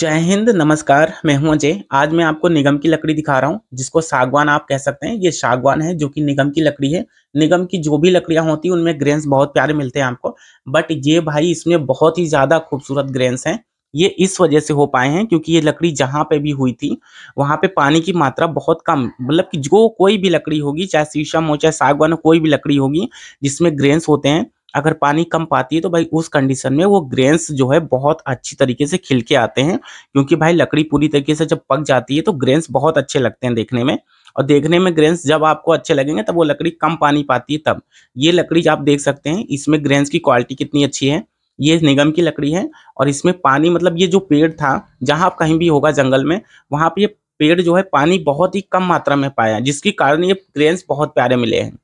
जय हिंद नमस्कार मैं हूं अजय आज मैं आपको निगम की लकड़ी दिखा रहा हूं जिसको सागवान आप कह सकते हैं ये सागवान है जो कि निगम की लकड़ी है निगम की जो भी लकड़ियां होती हैं उनमें ग्रेन्स बहुत प्यारे मिलते हैं आपको बट ये भाई इसमें बहुत ही ज़्यादा खूबसूरत ग्रेन्स हैं ये इस वजह से हो पाए हैं क्योंकि ये लकड़ी जहाँ पे भी हुई थी वहाँ पे पानी की मात्रा बहुत कम मतलब कि जो कोई भी लकड़ी होगी चाहे शीशम हो चाहे सागवान हो कोई भी लकड़ी होगी जिसमें ग्रेन्स होते हैं अगर पानी कम पाती है तो भाई उस कंडीशन में वो ग्रेन्स जो है बहुत अच्छी तरीके से खिल के आते हैं क्योंकि भाई लकड़ी पूरी तरीके से जब पक जाती है तो ग्रेन्स बहुत अच्छे लगते हैं देखने में और देखने में ग्रेन्स जब आपको अच्छे लगेंगे तब वो लकड़ी कम पानी पाती है तब ये लकड़ी आप देख सकते हैं इसमें ग्रेन्स की क्वालिटी कितनी अच्छी है ये निगम की लकड़ी है और इसमें पानी मतलब ये जो पेड़ था जहाँ आप कहीं भी होगा जंगल में वहाँ पर ये पेड़ जो है पानी बहुत ही कम मात्रा में पाया जिसके कारण ये ग्रेन्स बहुत प्यारे मिले हैं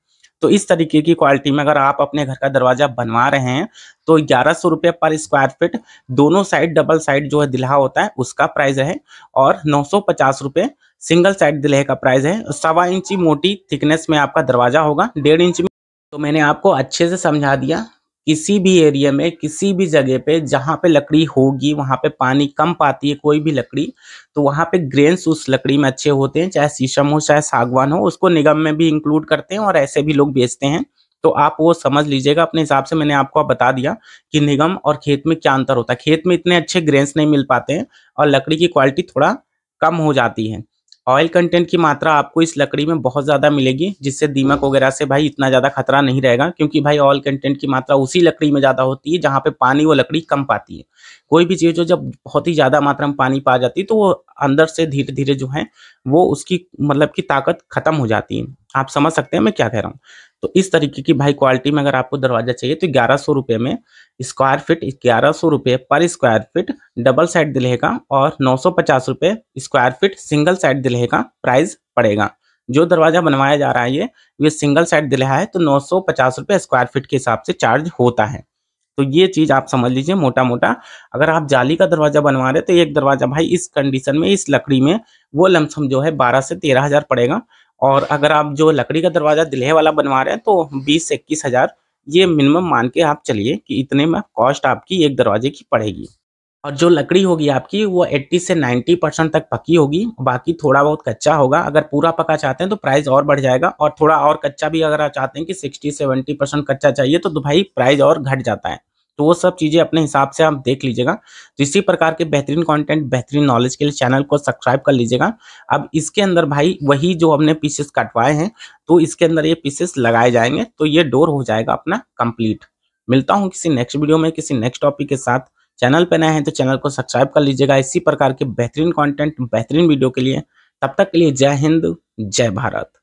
तो इस तरीके की क्वालिटी में अगर आप अपने घर का दरवाज़ा बनवा रहे हैं तो ग्यारह सौ रुपये पर स्क्वायर फिट दोनों साइड डबल साइड जो है दिल्हा होता है उसका प्राइस है और नौ सौ पचास रुपये सिंगल साइड दिल्हे का प्राइस है सवा इंची मोटी थिकनेस में आपका दरवाज़ा होगा डेढ़ इंच में तो मैंने आपको अच्छे से समझा दिया किसी भी एरिया में किसी भी जगह पे जहाँ पे लकड़ी होगी वहाँ पे पानी कम पाती है कोई भी लकड़ी तो वहाँ पे ग्रेन्स उस लकड़ी में अच्छे होते हैं चाहे शीशम हो चाहे सागवान हो उसको निगम में भी इंक्लूड करते हैं और ऐसे भी लोग बेचते हैं तो आप वो समझ लीजिएगा अपने हिसाब से मैंने आपको बता दिया कि निगम और खेत में क्या अंतर होता है खेत में इतने अच्छे ग्रेन्स नहीं मिल पाते हैं और लकड़ी की क्वालिटी थोड़ा कम हो जाती है ऑयल कंटेंट की मात्रा आपको इस लकड़ी में बहुत ज़्यादा मिलेगी जिससे दीमक वगैरह से भाई इतना ज़्यादा खतरा नहीं रहेगा क्योंकि भाई ऑयल कंटेंट की मात्रा उसी लकड़ी में ज़्यादा होती है जहाँ पे पानी वो लकड़ी कम पाती है कोई भी चीज़ जो जब बहुत ही ज़्यादा मात्रा में पानी पा जाती है तो वो अंदर से धीरे धीरे जो है वो उसकी मतलब की ताकत खत्म हो जाती है आप समझ सकते हैं मैं क्या कह रहा हूँ तो इस तरीके की भाई क्वालिटी में अगर आपको दरवाजा चाहिए तो ग्यारह सौ रुपये में स्क्वायर फिट ग्यारह सौ रुपये पर स्क्वायर फिट डबल साइड दिलेगा और नौ सौ पचास रुपये स्क्वायर फिट सिंगल साइड दिलेगा प्राइस पड़ेगा जो दरवाज़ा बनवाया जा रहा है ये ये सिंगल साइड दिला है तो नौ सौ पचास रुपये स्क्वायर फिट के हिसाब से चार्ज होता है तो ये चीज़ आप समझ लीजिए मोटा मोटा अगर आप जाली का दरवाज़ा बनवा रहे तो एक दरवाज़ा भाई इस कंडीशन में इस लकड़ी में वो लमसम जो है बारह से तेरह हज़ार पड़ेगा और अगर आप जो लकड़ी का दरवाज़ा दिल्हे वाला बनवा रहे हैं तो बीस से इक्कीस हज़ार ये मिनिमम मान के आप चलिए कि इतने में कॉस्ट आपकी एक दरवाजे की पड़ेगी और जो लकड़ी होगी आपकी वो 80 से 90 परसेंट तक पकी होगी बाकी थोड़ा बहुत कच्चा होगा अगर पूरा पका चाहते हैं तो प्राइस और बढ़ जाएगा और थोड़ा और कच्चा भी अगर आप चाहते हैं कि 60 70 परसेंट कच्चा चाहिए तो भाई प्राइस और घट जाता है तो वो सब चीज़ें अपने हिसाब से आप देख लीजिएगा तो इसी प्रकार के बेहतरीन कंटेंट बेहतरीन नॉलेज के लिए चैनल को सब्सक्राइब कर लीजिएगा अब इसके अंदर भाई वही जो हमने पीसेस कटवाए हैं तो इसके अंदर ये पीसेस लगाए जाएंगे तो ये डोर हो जाएगा अपना कंप्लीट मिलता हूँ किसी नेक्स्ट वीडियो में किसी नेक्स्ट टॉपिक के साथ चैनल पर नए हैं तो चैनल को सब्सक्राइब कर लीजिएगा इसी प्रकार के बेहतरीन कॉन्टेंट बेहतरीन वीडियो के लिए तब तक के लिए जय हिंद जय भारत